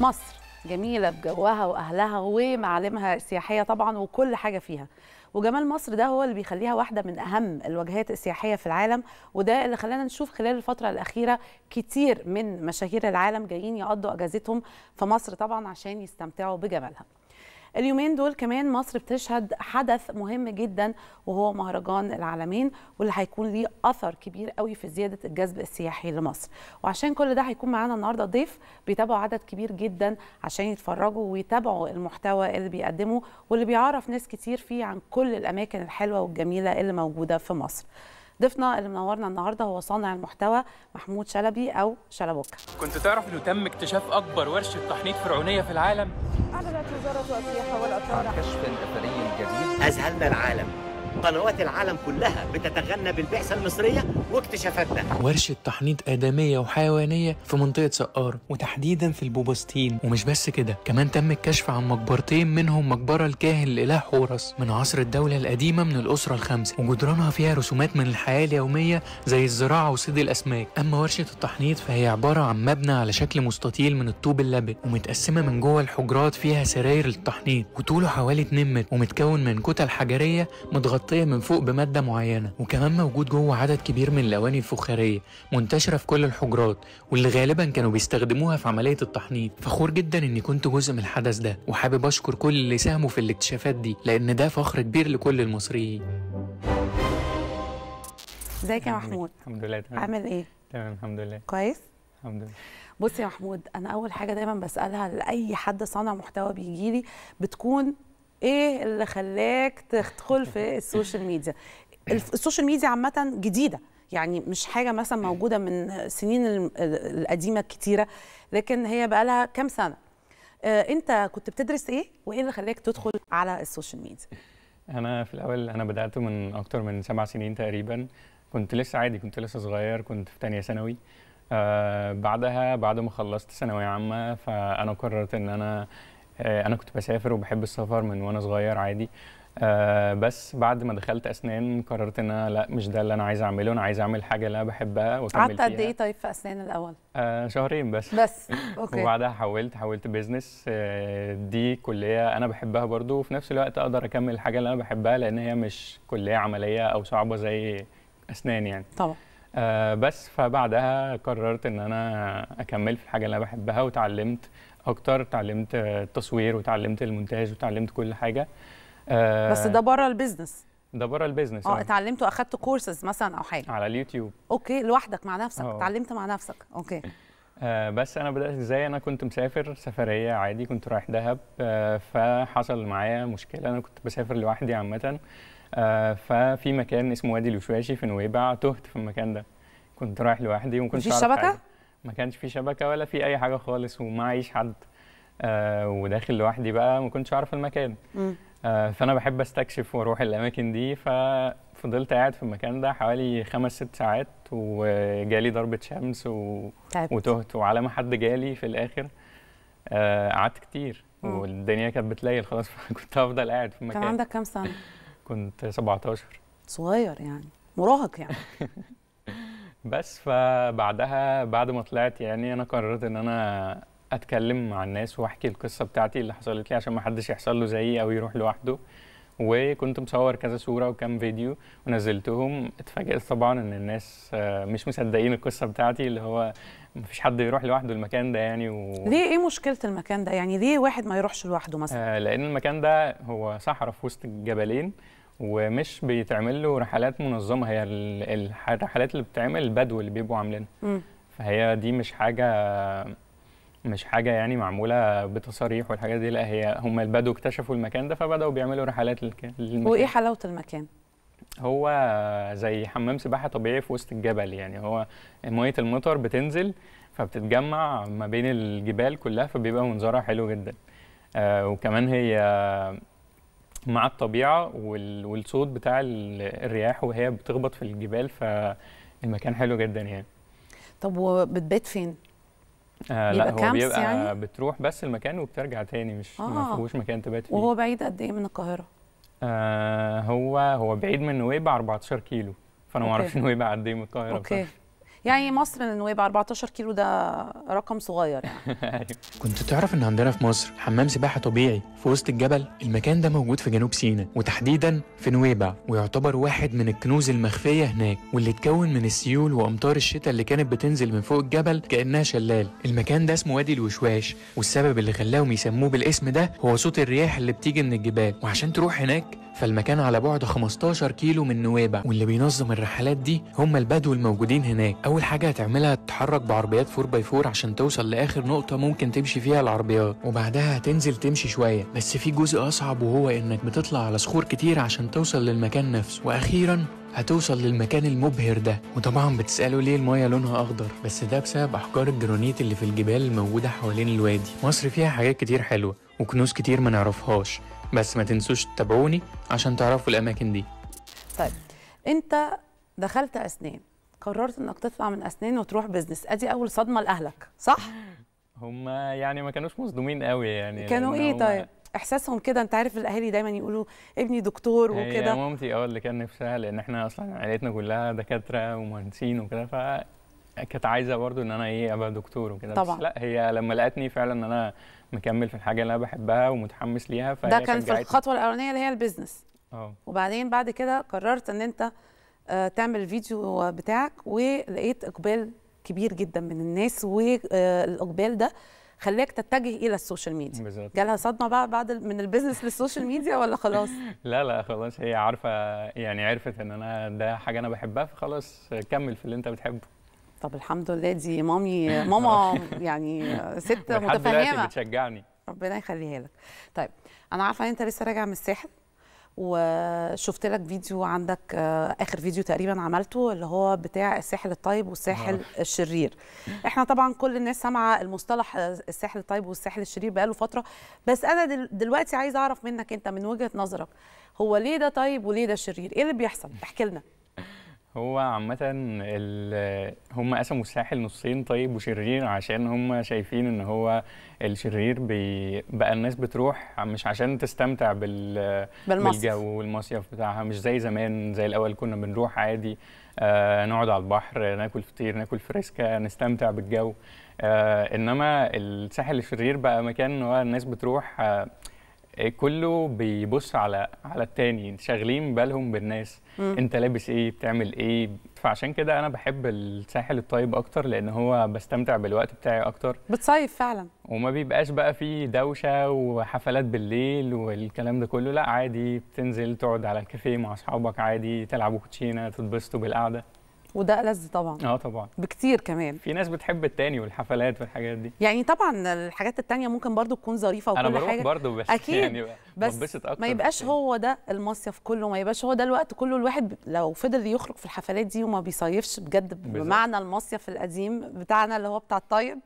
مصر جميلة بجوها وأهلها ومعالمها السياحية طبعا وكل حاجة فيها وجمال مصر ده هو اللي بيخليها واحدة من أهم الوجهات السياحية في العالم وده اللي خلانا نشوف خلال الفترة الأخيرة كتير من مشاهير العالم جايين يقضوا أجازتهم في مصر طبعا عشان يستمتعوا بجمالها اليومين دول كمان مصر بتشهد حدث مهم جدا وهو مهرجان العالمين واللي هيكون ليه اثر كبير قوي في زياده الجذب السياحي لمصر وعشان كل ده هيكون معانا النهارده ضيف بيتابعوا عدد كبير جدا عشان يتفرجوا ويتابعوا المحتوى اللي بيقدمه واللي بيعرف ناس كتير فيه عن كل الاماكن الحلوه والجميله اللي موجوده في مصر ضيفنا اللي منورنا النهارده هو صانع المحتوى محمود شلبي او شلبوكه كنت تعرف انه تم اكتشاف اكبر ورشه تحنيط فرعونيه في العالم اعلنت وزاره السياحه والاثار كشف اثري جديد اذهلنا العالم قنوات العالم كلها بتتغنى بالبعثة المصرية واكتشافاتنا ورشة تحنيط آدمية وحيوانية في منطقة سقارة وتحديدا في البوبستين ومش بس كده كمان تم الكشف عن مقبرتين منهم مقبرة الكاهن الإله حورس من عصر الدولة القديمة من الأسرة الخمسة وجدرانها فيها رسومات من الحياة اليومية زي الزراعة وصيد الأسماك أما ورشة التحنيط فهي عبارة عن مبنى على شكل مستطيل من الطوب اللبن ومتقسمة من جوه الحجرات فيها سراير للتحنيط وطوله حوالي 2 متر ومتكون من كتل حجرية متغطية متغطية من فوق بمادة معينة وكمان موجود جوه عدد كبير من الأواني الفخارية منتشرة في كل الحجرات واللي غالبا كانوا بيستخدموها في عملية التحنيط فخور جدا إني كنت جزء من الحدث ده وحابب أشكر كل اللي ساهموا في الاكتشافات دي لأن ده فخر كبير لكل المصريين ازيك يا محمود الحمد لله تمام عامل ايه تمام الحمد لله كويس الحمد لله بص يا محمود انا اول حاجه دايما بسالها لاي حد صانع محتوى بيجي لي بتكون ايه اللي خلاك تدخل في السوشيال ميديا السوشيال ميديا عامه جديده يعني مش حاجه مثلا موجوده من السنين القديمه الكتيره لكن هي بقى لها كام سنه آه، انت كنت بتدرس ايه وايه اللي خلاك تدخل على السوشيال ميديا انا في الاول انا بدات من اكتر من سبع سنين تقريبا كنت لسه عادي كنت لسه صغير كنت في تانية ثانوي آه بعدها بعد ما خلصت ثانويه عامه فانا قررت ان انا آه، انا كنت بسافر وبحب السفر من وانا صغير عادي آه بس بعد ما دخلت اسنان قررت ان انا لا مش ده اللي انا عايز اعمله انا عايز اعمل حاجه اللي انا بحبها واكمل قعدت قد ايه طيب في اسنان الاول؟ آه شهرين بس بس اوكي وبعدها حولت حولت بيزنس آه دي كليه انا بحبها برضو وفي نفس الوقت اقدر اكمل الحاجه اللي انا بحبها لان هي مش كليه عمليه او صعبه زي اسنان يعني طبعا آه، بس فبعدها قررت ان انا اكمل في الحاجه اللي انا بحبها وتعلمت اكتر تعلمت التصوير وتعلمت المونتاج وتعلمت كل حاجه آه، بس ده بره البيزنس ده بره البيزنس اه, آه. اتعلمت واخدت كورسز مثلا او حاجه على اليوتيوب اوكي لوحدك مع نفسك أوه. اتعلمت مع نفسك اوكي آه بس انا بدات ازاي انا كنت مسافر سفريه عادي كنت رايح دهب آه فحصل معايا مشكله انا كنت بسافر لوحدي عامه آه، ففي مكان اسمه وادي الوشواشي في نويبع تهت في المكان ده كنت رايح لوحدي وما كنتش شبكه؟ حاجة. ما كانش في شبكه ولا في اي حاجه خالص ومعيش حد آه وداخل لوحدي بقى ما كنتش اعرف المكان آه فانا بحب استكشف واروح الاماكن دي ففضلت قاعد في المكان ده حوالي خمس ست ساعات وجالي ضربه شمس و... وتهت وعلى ما حد جالي في الاخر آه، قعدت آه كتير والدنيا كانت بتليل خلاص فكنت هفضل قاعد في المكان كان عندك كام سنه؟ كنت 17 صغير يعني مراهق يعني بس فبعدها بعد ما طلعت يعني انا قررت ان انا اتكلم مع الناس واحكي القصه بتاعتي اللي حصلت لي عشان ما حدش يحصل له زيي او يروح لوحده وكنت مصور كذا صوره وكم فيديو ونزلتهم اتفاجئت طبعا ان الناس آه، مش مصدقين القصه بتاعتي اللي هو مفيش حد يروح لوحده المكان ده يعني و... ليه ايه مشكله المكان ده يعني ليه واحد ما يروحش لوحده مثلا آه لان المكان ده هو صحراء في وسط الجبلين ومش بيتعمل له رحلات منظمه هي الرحلات اللي بتتعمل البدو اللي بيبقوا عاملينها فهي دي مش حاجه مش حاجه يعني معموله بتصاريح والحاجات دي لا هي هم البدو اكتشفوا المكان ده فبداوا بيعملوا رحلات للمكان وايه حلاوه المكان هو زي حمام سباحه طبيعي في وسط الجبل يعني هو ميه المطر بتنزل فبتتجمع ما بين الجبال كلها فبيبقى منظرها حلو جدا آه وكمان هي مع الطبيعه والصوت بتاع الرياح وهي بتخبط في الجبال فالمكان حلو جدا يعني طب وبتبات فين؟ آه لا هو بيبقى يعني؟ بتروح بس المكان وبترجع تاني مش آه. ما فيهوش مكان تبات فيه وهو بعيد قد ايه من القاهره؟ آه هو هو بعيد من نويبع 14 كيلو فانا ما اعرفش نويبع قد ايه من القاهره اوكي يعني مصر للنويبع 14 كيلو ده رقم صغير يعني أيوة. كنت تعرف ان عندنا في مصر حمام سباحه طبيعي في وسط الجبل المكان ده موجود في جنوب سيناء وتحديدا في نويبع ويعتبر واحد من الكنوز المخفيه هناك واللي اتكون من السيول وامطار الشتاء اللي كانت بتنزل من فوق الجبل كانها شلال المكان ده اسمه وادي الوشواش والسبب اللي خلاهم يسموه بالاسم ده هو صوت الرياح اللي بتيجي من الجبال وعشان تروح هناك فالمكان على بعد 15 كيلو من نويبع واللي بينظم الرحلات دي هم البدو الموجودين هناك اول حاجه هتعملها تتحرك بعربيات 4 x 4 عشان توصل لاخر نقطه ممكن تمشي فيها العربيات وبعدها هتنزل تمشي شويه بس في جزء اصعب وهو انك بتطلع على صخور كتير عشان توصل للمكان نفسه واخيرا هتوصل للمكان المبهر ده وطبعا بتسألوا ليه المايه لونها أخضر بس ده بسبب أحجار الجرانيت اللي في الجبال الموجودة حوالين الوادي مصر فيها حاجات كتير حلوة وكنوز كتير ما نعرفهاش بس ما تنسوش تتابعوني عشان تعرفوا الأماكن دي طيب أنت دخلت أسنان قررت انك تطلع من اسنان وتروح بزنس ادي اول صدمه لاهلك صح هم يعني ما كانوش مصدومين قوي يعني كانوا ايه طيب احساسهم كده انت عارف الاهالي دايما يقولوا ابني دكتور وكده هي مامتي اه اللي كان نفسها لان احنا اصلا عائلتنا كلها دكاتره ومهندسين وكده ف كانت عايزه برضو ان انا ايه ابقى دكتور وكده طبعا بس لا هي لما لقتني فعلا ان انا مكمل في الحاجه اللي انا بحبها ومتحمس ليها فهي ده كان في الخطوه الاولانيه اللي هي البيزنس اه وبعدين بعد كده قررت ان انت آه، تعمل الفيديو بتاعك ولقيت اقبال كبير جدا من الناس والاقبال آه، ده خلاك تتجه الى السوشيال ميديا بالظبط جالها صدمه بقى بعد من البيزنس للسوشيال ميديا ولا خلاص لا لا خلاص هي عارفه يعني عرفت ان انا ده حاجه انا بحبها فخلاص كمل في اللي انت بتحبه طب الحمد لله دي مامي آه. ماما يعني ست متفهمه بتشجعني ربنا يخليها لك طيب انا عارفه ان انت لسه راجع من الساحل وشفت لك فيديو عندك آه، اخر فيديو تقريبا عملته اللي هو بتاع الساحل الطيب والساحل آه. الشرير احنا طبعا كل الناس سامعه المصطلح آه، الساحل الطيب والساحل الشرير بقاله فتره بس انا دلوقتي عايزه اعرف منك انت من وجهه نظرك هو ليه ده طيب وليه ده شرير ايه اللي بيحصل احكي لنا هو عامة هم قسموا الساحل نصين طيب وشرير عشان هم شايفين ان هو الشرير بي بقى الناس بتروح مش عشان تستمتع بال بالجو والمصيف بتاعها مش زي زمان زي الاول كنا بنروح عادي آه نقعد على البحر ناكل فطير ناكل فريسكا نستمتع بالجو آه انما الساحل الشرير بقى مكان هو الناس بتروح آه إيه، كله بيبص على على التاني شاغلين بالهم بالناس مم. انت لابس ايه بتعمل ايه فعشان كده انا بحب الساحل الطيب اكتر لان هو بستمتع بالوقت بتاعي اكتر بتصيف فعلا وما بيبقاش بقى فيه دوشه وحفلات بالليل والكلام ده كله لا عادي بتنزل تقعد على الكافيه مع اصحابك عادي تلعبوا كوتشينه تتبسطوا بالقعده وده ألذ طبعا اه طبعا بكتير كمان في ناس بتحب التاني والحفلات والحاجات دي يعني طبعا الحاجات التانية ممكن برضو تكون ظريفه وكل أنا حاجه برضو بس اكيد يعني بس أكتر ما يبقاش هو ده المصيف كله ما يبقاش هو ده الوقت كله الواحد لو فضل يخرج في الحفلات دي وما بيصيفش بجد بمعنى المصيف القديم بتاعنا اللي هو بتاع الطيب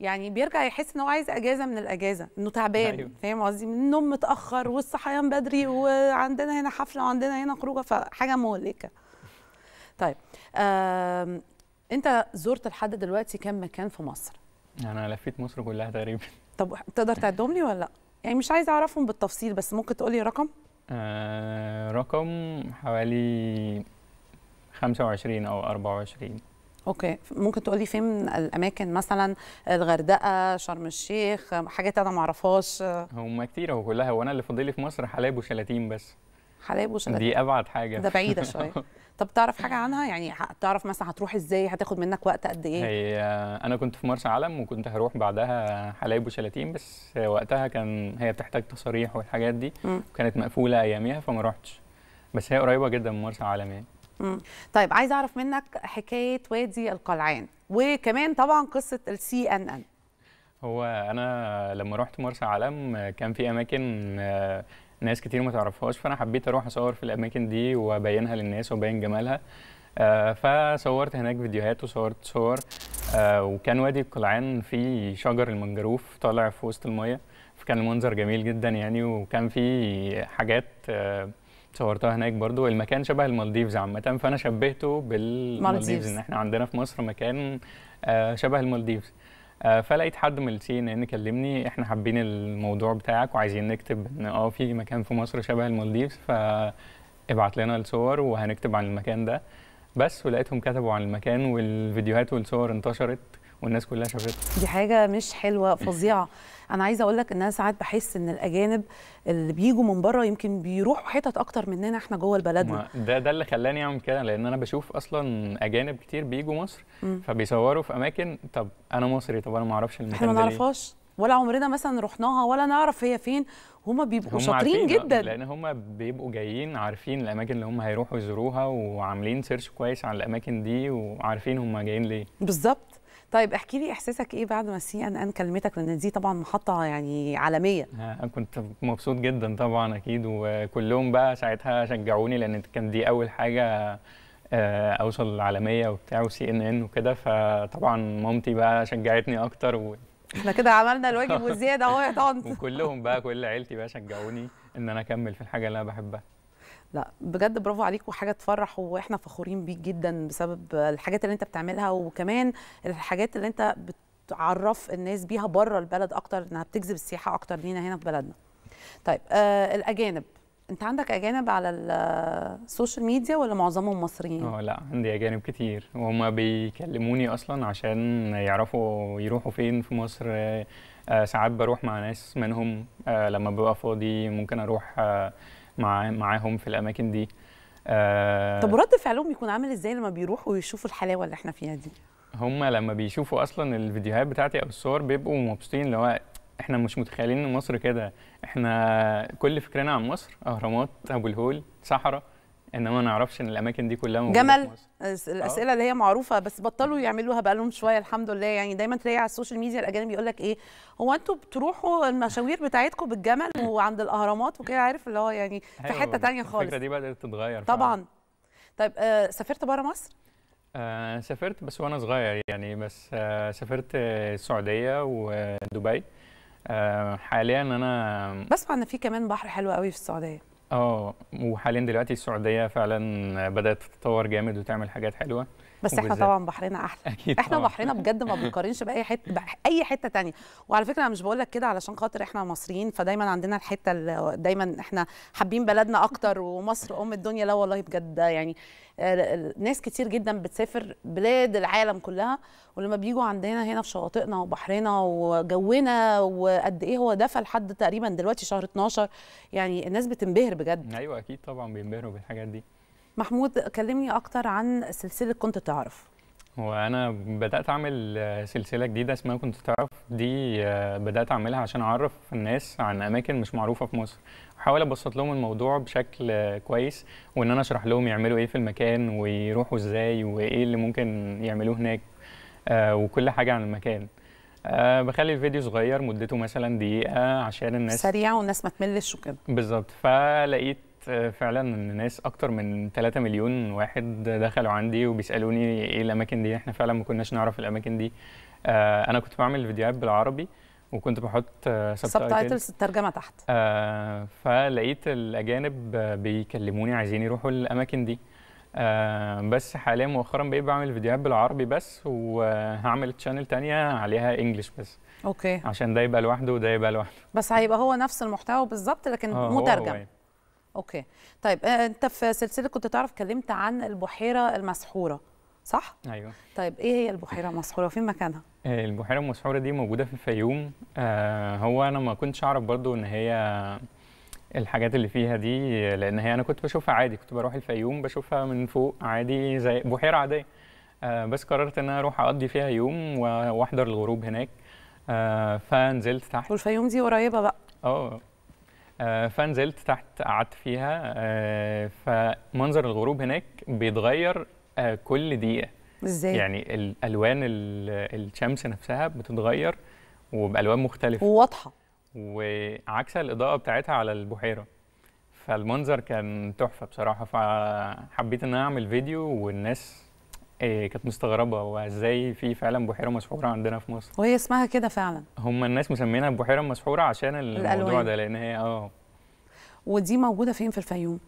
يعني بيرجع يحس ان هو عايز اجازه من الاجازه انه تعبان أيوة. فاهم قصدي من النوم متاخر والصحيان بدري وعندنا هنا حفله وعندنا هنا خروجه فحاجه مهلكه طيب انت زرت لحد دلوقتي كم مكان في مصر انا لفيت مصر كلها تقريبا طب تقدر تعدهم لي ولا لا يعني مش عايز اعرفهم بالتفصيل بس ممكن تقول لي رقم آه رقم حوالي 25 او 24 اوكي ممكن تقولي فين الاماكن مثلا الغردقه شرم الشيخ حاجات انا ما اعرفهاش هم كتير وكلها وانا اللي فاضلي في مصر حلايب وشلاتين بس وشلاتين دي ابعد حاجه ده بعيده شويه طب تعرف حاجه عنها يعني تعرف مثلا هتروح ازاي هتاخد منك وقت قد ايه هي انا كنت في مرسى علم وكنت هروح بعدها حلايب وشلاتين بس وقتها كان هي بتحتاج تصاريح والحاجات دي م. وكانت مقفوله اياميها فما رحتش بس هي قريبه جدا من مرسى علم يعني طيب عايز اعرف منك حكايه وادي القلعان وكمان طبعا قصه السي ان ان هو انا لما رحت مرسى علم كان في اماكن ناس كتير ما تعرفهاش فانا حبيت اروح اصور في الاماكن دي وابينها للناس وابين جمالها آه فصورت هناك فيديوهات وصورت صور آه وكان وادي القلعان فيه شجر المنجروف طالع في وسط الميه فكان المنظر جميل جدا يعني وكان في حاجات آه صورتها هناك برضو المكان شبه المالديفز عامة فأنا شبهته بالمالديفز إن إحنا عندنا في مصر مكان آه، شبه المالديفز آه، فلقيت حد من السي ان ان كلمني احنا حابين الموضوع بتاعك وعايزين نكتب ان اه في مكان في مصر شبه المالديفز فابعت لنا الصور وهنكتب عن المكان ده بس ولقيتهم كتبوا عن المكان والفيديوهات والصور انتشرت والناس كلها شافتها دي حاجه مش حلوه فظيعه انا عايزه اقول لك ان انا ساعات بحس ان الاجانب اللي بيجوا من بره يمكن بيروحوا حتت اكتر مننا احنا جوه البلد ده ده اللي خلاني اعمل كده لان انا بشوف اصلا اجانب كتير بيجوا مصر م. فبيصوروا في اماكن طب انا مصري طب انا ما اعرفش المكان احنا ما نعرفهاش ولا عمرنا مثلا رحناها ولا نعرف هي فين هما بيبقوا هم شاطرين جدا لان هما بيبقوا جايين عارفين الاماكن اللي هما هيروحوا يزوروها وعاملين سيرش كويس على الاماكن دي وعارفين هما جايين ليه بالظبط طيب احكي لي احساسك ايه بعد ما السي ان ان كلمتك لان دي طبعا محطه يعني عالميه انا آه، كنت مبسوط جدا طبعا اكيد وكلهم بقى ساعتها شجعوني لان كان دي اول حاجه آه، اوصل العالميه وبتاع وسي ان ان وكده فطبعا مامتي بقى شجعتني اكتر و... احنا كده عملنا الواجب والزياده اهو يا طنط وكلهم بقى كل عيلتي بقى شجعوني ان انا اكمل في الحاجه اللي انا بحبها لا بجد برافو عليك وحاجه تفرح واحنا فخورين بيك جدا بسبب الحاجات اللي انت بتعملها وكمان الحاجات اللي انت بتعرف الناس بيها بره البلد اكتر انها بتجذب السياحه اكتر لينا هنا في بلدنا طيب آه الاجانب انت عندك اجانب على السوشيال ميديا ولا معظمهم مصريين اه لا عندي اجانب كتير وهم بيكلموني اصلا عشان يعرفوا يروحوا فين في مصر آه ساعات بروح مع ناس منهم آه لما ببقى فاضي ممكن اروح آه مع معاهم في الاماكن دي آه طب رد فعلهم بيكون عامل ازاي لما بيروحوا يشوفوا الحلاوه اللي احنا فيها دي هم لما بيشوفوا اصلا الفيديوهات بتاعتي او الصور بيبقوا مبسوطين اللي هو احنا مش متخيلين ان مصر كده احنا كل فكرنا عن مصر اهرامات ابو الهول صحراء انما ما نعرفش ان الاماكن دي كلها موجوده جمل مصر. آه. الاسئله أوه. اللي هي معروفه بس بطلوا يعملوها بقى لهم شويه الحمد لله يعني دايما تلاقي على السوشيال ميديا الاجانب يقول لك ايه هو انتوا بتروحوا المشاوير بتاعتكم بالجمل وعند الاهرامات وكده عارف اللي هو يعني في أيوة، حته تانية خالص الفكره دي بدات تتغير طبعا فعلا. طيب آه سافرت بره مصر آه سافرت بس وانا صغير يعني بس آه سافرت السعوديه ودبي آه حاليا انا بسمع ان في كمان بحر حلو قوي في السعوديه اه وحاليا دلوقتي السعوديه فعلا بدات تتطور جامد وتعمل حاجات حلوه بس احنا طبعا بحرنا احلى أكيد احنا بحرنا بجد ما بنقارنش باي حته باي حته ثانيه وعلى فكره انا مش بقول لك كده علشان خاطر احنا مصريين فدايما عندنا الحته دايما احنا حابين بلدنا اكتر ومصر ام الدنيا لا والله بجد يعني آه، ناس كتير جدا بتسافر بلاد العالم كلها ولما بيجوا عندنا هنا في شواطئنا وبحرنا وجونا وقد ايه هو دفى لحد تقريبا دلوقتي شهر 12 يعني الناس بتنبهر بجد ايوه اكيد طبعا بينبهروا بالحاجات دي محمود كلمني اكتر عن سلسله كنت تعرف وانا بدات اعمل آه، سلسله جديده اسمها كنت تعرف دي آه، بدات اعملها عشان اعرف الناس عن اماكن مش معروفه في مصر احاول ابسط لهم الموضوع بشكل آه، كويس وان انا اشرح لهم يعملوا ايه في المكان ويروحوا ازاي وايه اللي ممكن يعملوه هناك وكل حاجه عن المكان أه بخلي الفيديو صغير مدته مثلا دقيقه عشان الناس سريع والناس ما تملش وكده بالظبط فلقيت فعلا ان ناس اكتر من 3 مليون واحد دخلوا عندي وبيسالوني ايه الاماكن دي احنا فعلا ما كناش نعرف الاماكن دي آه، انا كنت بعمل فيديوهات بالعربي وكنت بحط سبتايتلز آه، الترجمه تحت آه، فلقيت الاجانب بيكلموني عايزين يروحوا الاماكن دي بس حاليا مؤخرا بقيت بعمل فيديوهات بالعربي بس وهعمل تشانل تانية عليها انجلش بس اوكي عشان ده يبقى لوحده وده يبقى لوحده بس هيبقى هو نفس المحتوى بالظبط لكن مترجم اوكي طيب آه، انت في سلسله كنت تعرف كلمت عن البحيره المسحوره صح؟ ايوه طيب ايه هي البحيره المسحوره وفين مكانها؟ آه، البحيره المسحوره دي موجوده في الفيوم آه هو انا ما كنتش اعرف برضو ان هي الحاجات اللي فيها دي لان هي انا كنت بشوفها عادي كنت بروح الفيوم بشوفها من فوق عادي زي بحيره عاديه آه بس قررت ان انا اروح اقضي فيها يوم واحضر الغروب هناك آه فنزلت تحت والفيوم دي قريبه بقى اه آه، فنزلت تحت قعدت فيها آه، فمنظر الغروب هناك بيتغير آه، كل دقيقه ازاي يعني الالوان الشمس نفسها بتتغير وبالوان مختلفه وواضحه وعكس الاضاءه بتاعتها على البحيره فالمنظر كان تحفه بصراحه فحبيت ان انا اعمل فيديو والناس إيه، كانت مستغربه هو ازاي في فعلا بحيره مسحوره عندنا في مصر وهي اسمها كده فعلا هم الناس مسمينها البحيره المسحوره عشان الموضوع ده لان هي اه ودي موجوده فين في الفيوم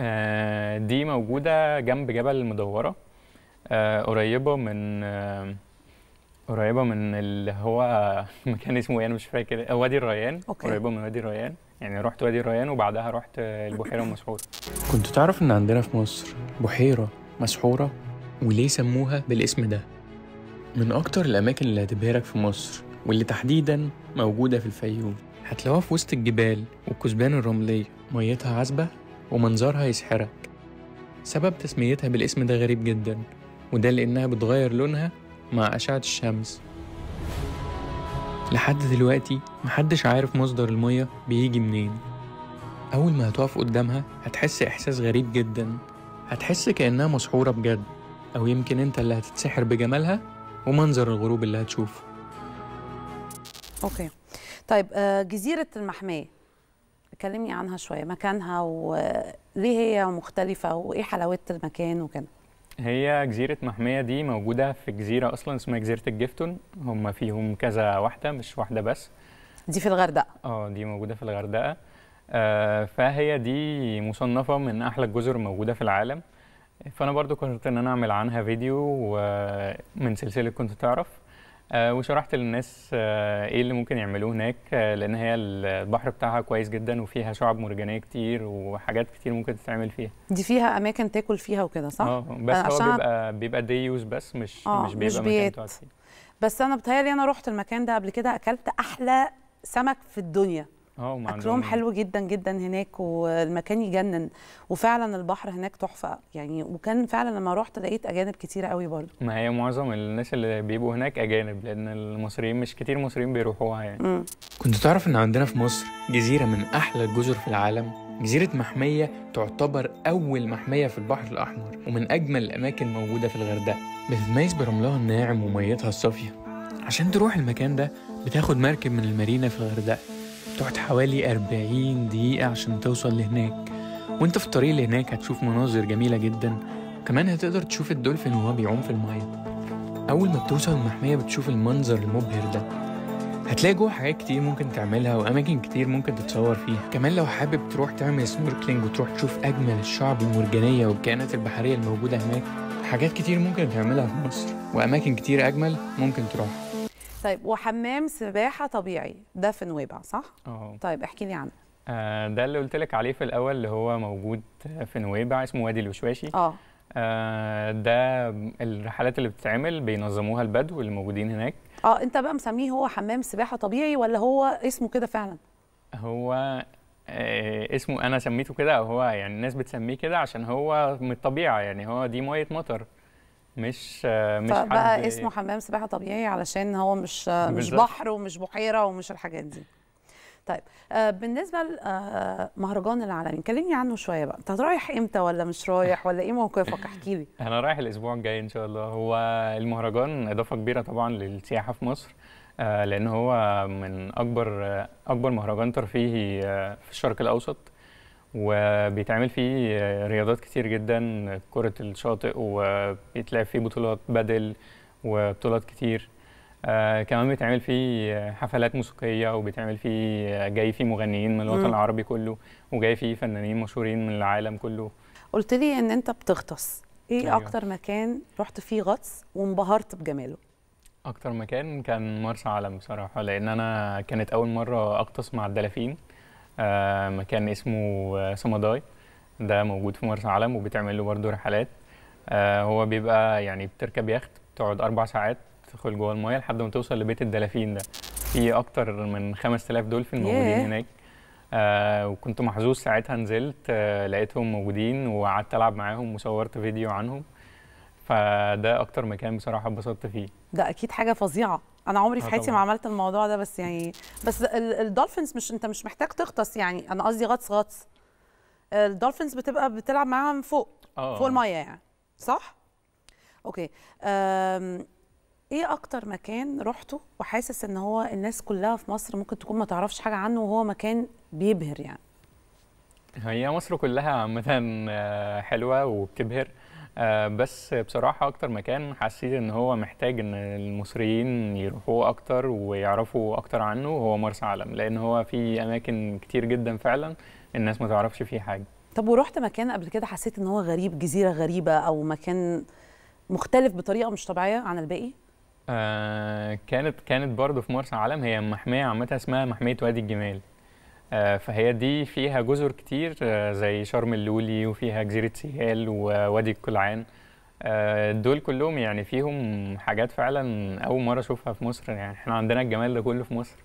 آه دي موجوده جنب جبل المدوره آه قريبه من آه قريبه من اللي هو مكان اسمه ايه انا مش فاكر وادي الريان أوكي. قريبه من وادي الريان يعني رحت وادي الريان وبعدها رحت البحيره المسحوره كنت تعرف ان عندنا في مصر بحيره مسحوره وليه سموها بالاسم ده من أكتر الأماكن اللي هتبهرك في مصر واللي تحديدا موجودة في الفيوم هتلاقوها في وسط الجبال والكثبان الرملية ميتها عذبة ومنظرها يسحرك سبب تسميتها بالاسم ده غريب جدا وده لأنها بتغير لونها مع أشعة الشمس لحد دلوقتي محدش عارف مصدر المية بيجي منين أول ما هتقف قدامها هتحس إحساس غريب جدا هتحس كأنها مسحورة بجد أو يمكن أنت اللي هتتسحر بجمالها ومنظر الغروب اللي هتشوفه أوكي طيب آه، جزيرة المحمية كلمني عنها شوية مكانها وليه هي مختلفة وإيه حلاوة المكان وكده هي جزيرة محمية دي موجودة في جزيرة أصلا اسمها جزيرة الجفتون هم فيهم كذا واحدة مش واحدة بس دي في الغردقة اه دي موجودة في الغردقة آه فهي دي مصنفة من أحلى الجزر الموجودة في العالم فانا برضو قررت ان انا اعمل عنها فيديو من سلسله كنت تعرف آه، وشرحت للناس آه، ايه اللي ممكن يعملوه هناك آه، لان هي البحر بتاعها كويس جدا وفيها شعب مرجانيه كتير وحاجات كتير ممكن تتعمل فيها دي فيها اماكن تاكل فيها وكده صح اه بس هو بيبقى بيبقى دي يوز بس مش مش بيبقى مش مكان بس انا بتهيألي انا رحت المكان ده قبل كده اكلت احلى سمك في الدنيا اه، اكلهم إيه؟ حلو جدا جدا هناك والمكان يجنن وفعلا البحر هناك تحفه يعني وكان فعلا لما رحت لقيت اجانب كتير قوي برضو ما هي معظم الناس اللي بيبقوا هناك اجانب لان المصريين مش كتير مصريين بيروحوها يعني م. كنت تعرف ان عندنا في مصر جزيره من احلى الجزر في العالم جزيرة محمية تعتبر أول محمية في البحر الأحمر ومن أجمل الأماكن الموجودة في الغردقة بتتميز برملها الناعم وميتها الصافية عشان تروح المكان ده بتاخد مركب من المارينا في الغردقة هتقعد حوالي 40 دقيقة عشان توصل لهناك وانت في الطريق لهناك هتشوف مناظر جميلة جدا كمان هتقدر تشوف الدولفين وهو بيعوم في المية أول ما بتوصل المحمية بتشوف المنظر المبهر ده هتلاقي جوه حاجات كتير ممكن تعملها وأماكن كتير ممكن تتصور فيها كمان لو حابب تروح تعمل سنوركلينج وتروح تشوف أجمل الشعب المرجانية والكائنات البحرية الموجودة هناك حاجات كتير ممكن تعملها في مصر وأماكن كتير أجمل ممكن تروحها طيب وحمام سباحه طبيعي ده في نويبع صح؟ اه طيب احكي لي عنه آه ده اللي قلت لك عليه في الاول اللي هو موجود في نويبع اسمه وادي الوشواشي آه. اه ده الرحلات اللي بتتعمل بينظموها البدو اللي موجودين هناك اه انت بقى مسميه هو حمام سباحه طبيعي ولا هو اسمه كده فعلا هو آه اسمه انا سميته كده او هو يعني الناس بتسميه كده عشان هو من الطبيعه يعني هو دي ميه مطر مش مش فبقى اسمه حمام سباحه طبيعي علشان هو مش بالزبط. مش بحر ومش بحيره ومش الحاجات دي طيب آه، بالنسبه لمهرجان آه، العالمي كلمني عنه شويه بقى انت رايح امتى ولا مش رايح ولا ايه موقفك احكي لي انا رايح الاسبوع الجاي ان شاء الله هو المهرجان اضافه كبيره طبعا للسياحه في مصر آه، لان هو من اكبر اكبر مهرجان ترفيهي في الشرق الاوسط وبيتعمل فيه رياضات كتير جدا كرة الشاطئ وبيتلعب فيه بطولات بدل وبطولات كتير آه كمان بيتعمل فيه حفلات موسيقية وبيتعمل فيه آه، جاي فيه مغنيين من الوطن م. العربي كله وجاي فيه فنانين مشهورين من العالم كله قلت لي ان انت بتغطس ايه أيوة. اكتر مكان رحت فيه غطس وانبهرت بجماله اكتر مكان كان مرسى علم بصراحة لان انا كانت اول مرة اغطس مع الدلافين آه، مكان اسمه آه، صمداي ده موجود في مرسى علم وبتعمل له برضه رحلات آه، هو بيبقى يعني بتركب يخت بتقعد اربع ساعات تدخل جوه المايه لحد ما توصل لبيت الدلافين ده في اكتر من 5000 دولفين موجودين هناك آه وكنت محظوظ ساعتها نزلت آه لقيتهم موجودين وقعدت العب معاهم وصورت فيديو عنهم فده اكتر مكان بصراحه اتبسطت فيه ده اكيد حاجه فظيعه انا عمري في آه، حياتي ما عملت الموضوع ده بس يعني بس الدولفينز مش انت مش محتاج تغطس يعني انا قصدي غطس غطس الدولفينز بتبقى بتلعب معاها من فوق أوه. آه. فوق الميه يعني صح اوكي أم... ايه اكتر مكان رحته وحاسس ان هو الناس كلها في مصر ممكن تكون ما تعرفش حاجه عنه وهو مكان بيبهر يعني هي مصر كلها عامة آه، حلوة وبتبهر آه، بس بصراحه اكتر مكان حسيت ان هو محتاج ان المصريين يروحوه اكتر ويعرفوا اكتر عنه هو مرسى علم لان هو في اماكن كتير جدا فعلا الناس ما تعرفش فيه حاجه طب ورحت مكان قبل كده حسيت ان هو غريب جزيره غريبه او مكان مختلف بطريقه مش طبيعيه عن الباقي آه كانت كانت برضه في مرسى علم هي محميه عامه اسمها محميه وادي الجمال آه، فهي دي فيها جزر كتير آه، زي شرم اللولي وفيها جزيرة سيهال ووادي القلعان آه، دول كلهم يعني فيهم حاجات فعلا أول مرة أشوفها في مصر يعني احنا عندنا الجمال ده كله في مصر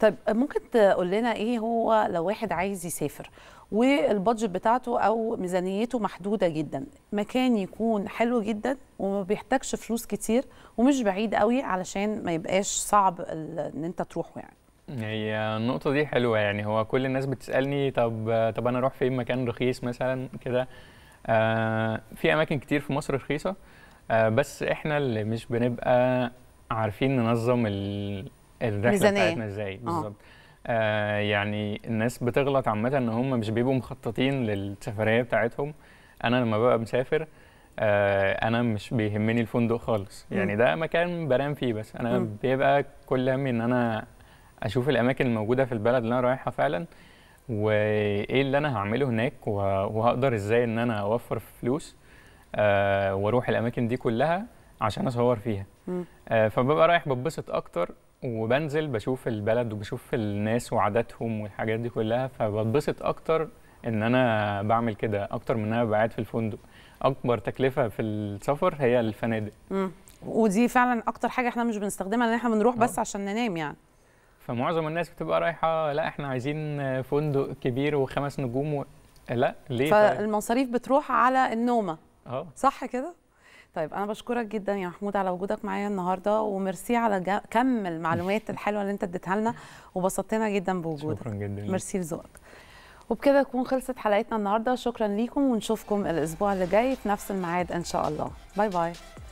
طيب ممكن تقول لنا ايه هو لو واحد عايز يسافر والبادجت بتاعته او ميزانيته محدوده جدا مكان يكون حلو جدا وما بيحتاجش فلوس كتير ومش بعيد قوي علشان ما يبقاش صعب ان انت تروحه يعني هي النقطة دي حلوة يعني هو كل الناس بتسألني طب طب أنا أروح فين مكان رخيص مثلا كده آه في أماكن كتير في مصر رخيصة آه بس إحنا اللي مش بنبقى عارفين ننظم الرحلة ميزانية. بتاعتنا إزاي آه. بالظبط آه يعني الناس بتغلط عامة إن هم مش بيبقوا مخططين للسفرية بتاعتهم أنا لما ببقى مسافر آه انا مش بيهمني الفندق خالص يعني ده مكان بنام فيه بس انا م. بيبقى كل همي ان انا اشوف الاماكن الموجوده في البلد اللي انا رايحها فعلا وايه اللي انا هعمله هناك وهقدر ازاي ان انا اوفر فلوس آه واروح الاماكن دي كلها عشان اصور فيها آه فببقى رايح ببسط اكتر وبنزل بشوف البلد وبشوف الناس وعاداتهم والحاجات دي كلها فبتبسط اكتر ان انا بعمل كده اكتر من ان انا قاعد في الفندق اكبر تكلفه في السفر هي الفنادق ودي فعلا اكتر حاجه احنا مش بنستخدمها لان احنا بنروح آه. بس عشان ننام يعني فمعظم الناس بتبقى رايحه لا احنا عايزين فندق كبير وخمس نجوم و... لا ليه طيب. فالمصاريف بتروح على النومه اه صح كده طيب انا بشكرك جدا يا محمود على وجودك معايا النهارده وميرسي على كم المعلومات الحلوه اللي انت اديتها لنا وبسطتنا جدا بوجودك شكرا جدا ميرسي لذوقك وبكده تكون خلصت حلقتنا النهارده شكرا ليكم ونشوفكم الاسبوع اللي جاي في نفس الميعاد ان شاء الله باي باي